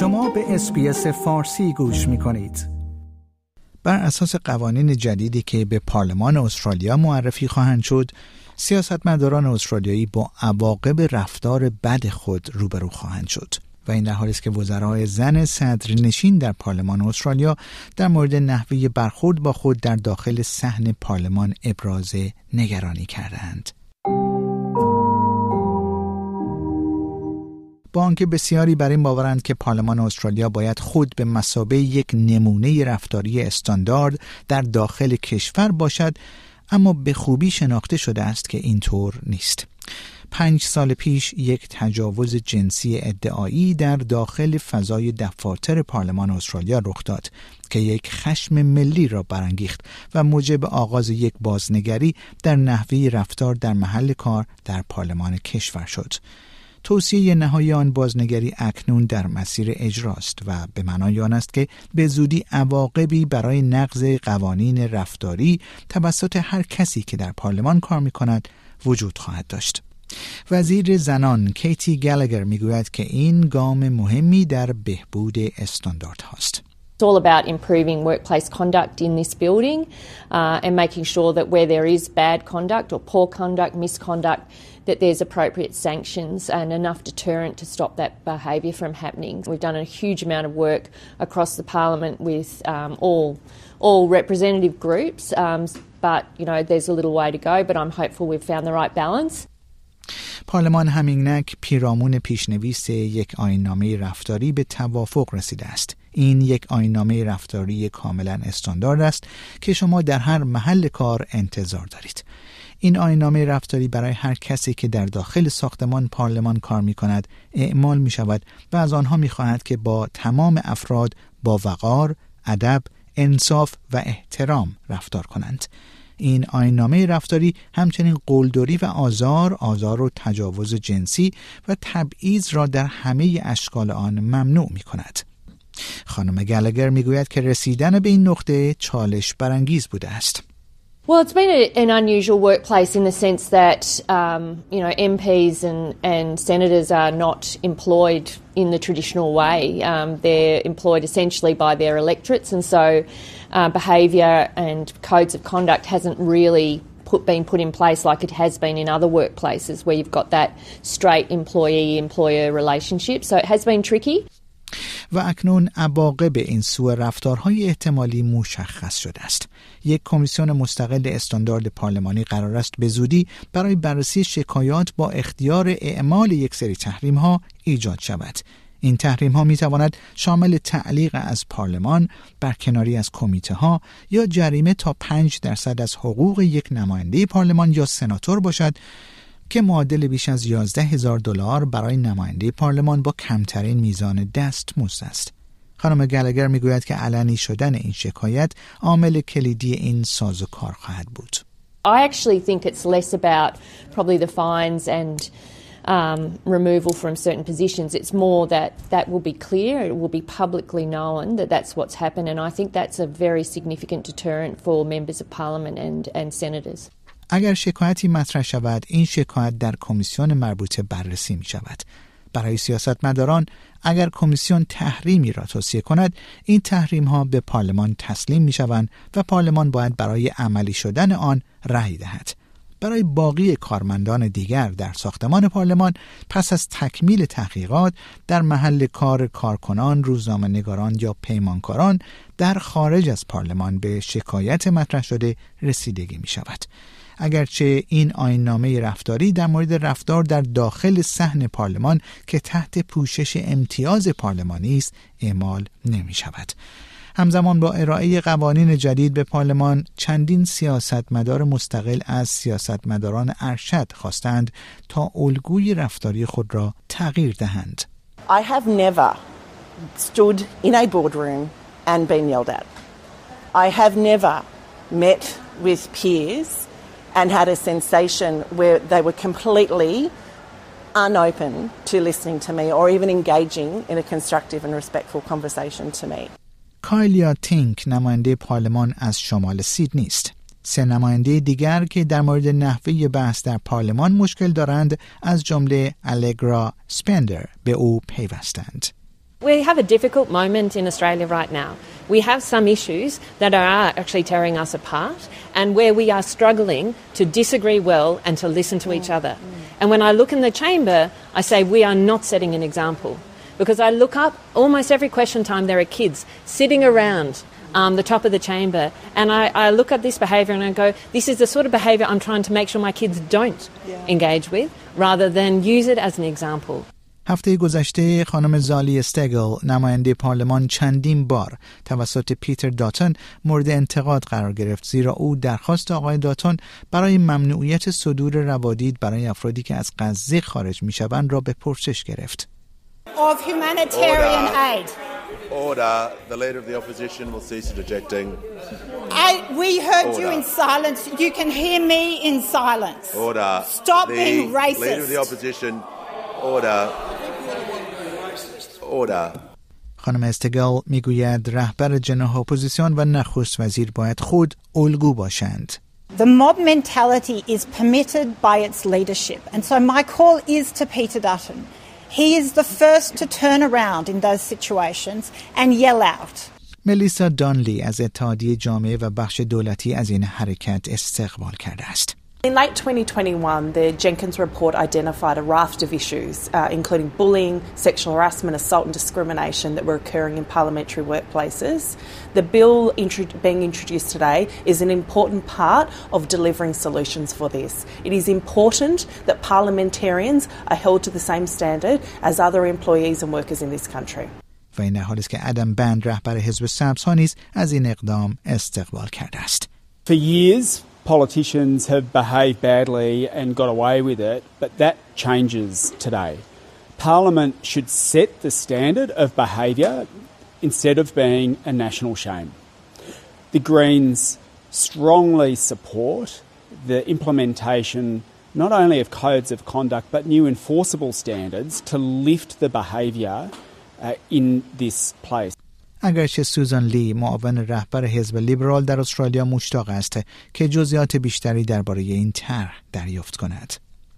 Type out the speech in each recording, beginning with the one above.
شما به اسپیس فارسی گوش می کنید. بر اساس قوانین جدیدی که به پارلمان استرالیا معرفی خواهند شد، سیاستمداران استرالیایی با عواقب رفتار بد خود روبرو خواهند شد. و این در حالی است که وزرای زن نشین در پارلمان استرالیا در مورد نحوه برخورد با خود در داخل صحن پارلمان ابراز نگرانی کردند. بانک بسیاری بر این باورند که پارلمان استرالیا باید خود به مسابه یک نمونه رفتاری استاندارد در داخل کشور باشد اما به خوبی شناخته شده است که اینطور نیست. پنج سال پیش یک تجاوز جنسی ادعایی در داخل فضای دفاتر پارلمان استرالیا رخ داد که یک خشم ملی را برانگیخت و موجب آغاز یک بازنگری در نحوه رفتار در محل کار در پارلمان کشور شد. توصیه نهایی آن بازنگری اکنون در مسیر اجراست و به معنای آن است که به زودی عواقبی برای نقض قوانین رفتاری توسط هر کسی که در پارلمان کار می کند وجود خواهد داشت. وزیر زنان کیتی گلگر میگوید که این گام مهمی در بهبود استانداردهاست. It's all about improving workplace conduct in this building uh, and making sure that where there is bad conduct or poor conduct, misconduct, that there's appropriate sanctions and enough deterrent to stop that behaviour from happening. We've done a huge amount of work across the Parliament with um, all all representative groups, um, but you know there's a little way to go. But I'm hopeful we've found the right balance. پارلمان همینک پیرامون پیشنویس یک آیننامه رفتاری به توافق رسیده است. این یک آینامه رفتاری کاملا استاندارد است که شما در هر محل کار انتظار دارید این آینامه رفتاری برای هر کسی که در داخل ساختمان پارلمان کار می کند اعمال می شود و از آنها می خواهد که با تمام افراد با وقار، ادب، انصاف و احترام رفتار کنند. این آینامه رفتاری همچنین قلدری و آزار، آزار و تجاوز جنسی و تبعیض را در همه اشکال آن ممنوع می کند. خانم گلگر میگوید که رسیدن به این نقطه چالش برانگیز بوده است. Well, it's been a, an unusual workplace in the sense that um, you know MPs and, and senators are not employed in the traditional way. Um, they're employed essentially by their electorates, and so uh, behaviour and codes of conduct hasn't really put, been put in place like it has been in other workplaces where you've got that straight employee employer relationship. So it has been tricky. و اکنون عواقب این سوء رفتارهای احتمالی مشخص شده است یک کمیسیون مستقل استاندارد پارلمانی قرار است به زودی برای بررسی شکایات با اختیار اعمال یک سری تحریم ها ایجاد شود این تحریم ها می تواند شامل تعلیق از پارلمان، برکناری از کمیته ها یا جریمه تا 5 درصد از حقوق یک نماینده پارلمان یا سناتور باشد که معادل بیش از 11 هزار دلار برای نماینده پارلمان با کمترین میزان دست موز است. خانم گلگر میگوید که علنی شدن این شکایت عامل کلیدی این ساز و کار خواهد بود. I actually think it's less about probably the fines and um, removal from certain positions. It's more that that will be clear, it will be publicly known that that's what's happened, and I think that's a very significant deterrent for members of parliament and, and senators. اگر شکایتی مطرح شود این شکایت در کمیسیون مربوطه بررسی می شود برای سیاستمداران اگر کمیسیون تحریمی را توصیه کند این تحریم ها به پارلمان تسلیم می شوند و پارلمان باید برای عملی شدن آن رأی دهد برای باقی کارمندان دیگر در ساختمان پارلمان پس از تکمیل تحقیقات در محل کار کارکنان، روزنامه نگاران یا پیمانکاران در خارج از پارلمان به شکایت مطرح شده رسیدگی می شود. اگرچه این آیننامه رفتاری در مورد رفتار در داخل صحن پارلمان که تحت پوشش امتیاز پارلمانی است اعمال نمی شود. همزمان با ارائه قوانین جدید به پارلمان چندین سیاستمدار مستقل از سیاستمداران ارشد خواستند تا الگوی رفتاری خود را تغییر دهند. I have never stood in a boardroom and been yelled at. I have never met with peers and had a sensation where they were completely unopen to listening to me or even engaging in a constructive and respectful conversation to me. کایلیا تینک نماینده پارلمان از شمال سیدنی است. سه نماینده دیگر که در مورد نحوه بحث در پارلمان مشکل دارند از جمله الگرا سپندر به او پیوستند. We have a difficult moment in Australia right now. We have some issues that are actually tearing us apart and where we are struggling to disagree well and to listen to each other. And when I look in the chamber, I say we are not setting an example. Because I look up almost every question time, there are kids sitting around um, the top of the chamber. And I, I look at this behaviour and I go, this is the sort of behaviour I'm trying to make sure my kids don't yeah. engage with rather than use it as an example. هفته گذشته خانم زالی استگل نماینده پارلمان چندین بار توسط پیتر داتون مورد انتقاد قرار گرفت زیرا او درخواست آقای داتون برای ممنوعیت صدور روادید برای افرادی که از غزه خارج میشوند را به پرسش گرفت. order. خانم استگال میگوید رهبر جناح اپوزیسیون و نخست وزیر باید خود الگو باشند. The mob mentality is permitted by its leadership. And so my call is to Peter Dutton. He is the first to turn around in those situations and yell out. ملیسا دانلی از اتحادیه جامعه و بخش دولتی از این حرکت استقبال کرده است. In late 2021, the Jenkins report identified a raft of issues, uh, including bullying, sexual harassment, assault, and discrimination that were occurring in parliamentary workplaces. The bill intro- being introduced today is an important part of delivering solutions for this. It is important that parliamentarians are held to the same standard as other employees and workers in this country. For years, politicians have behaved badly and got away with it, but that changes today. Parliament should set the standard of behaviour instead of being a national shame. The Greens strongly support the implementation not only of codes of conduct but new enforceable standards to lift the behaviour uh, in this place. اگرچه سوزان لی معاون رهبر حزب لیبرال در استرالیا مشتاق است که جزئیات بیشتری درباره این طرح دریافت کند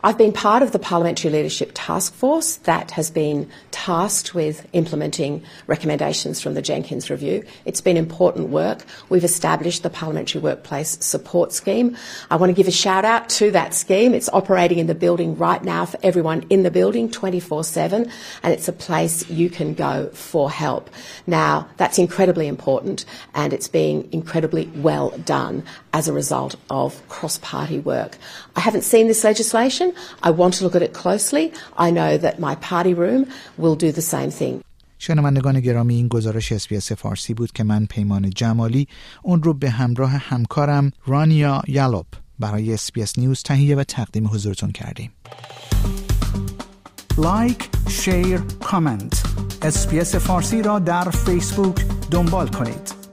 I've been part of the Parliamentary Leadership Task Force that has been tasked with implementing recommendations from the Jenkins Review. It's been important work. We've established the Parliamentary Workplace Support Scheme. I want to give a shout out to that scheme. It's operating in the building right now for everyone in the building 24 7, and it's a place you can go for help. Now, that's incredibly important, and it's being incredibly well done as a result of cross party work. I haven't seen this legislation. I want to look at it closely. I know that my party room will do the same thing. شنوندگان گرامی این گزارش اسپیس فارسی بود که من پیمان جمالی اون رو به همراه همکارم رانیا یالوب برای اسپیس نیوز تهیه و تقدیم حضورتون کردیم لایک، شیر، کامنت اسپیس فارسی را در فیسبوک دنبال کنید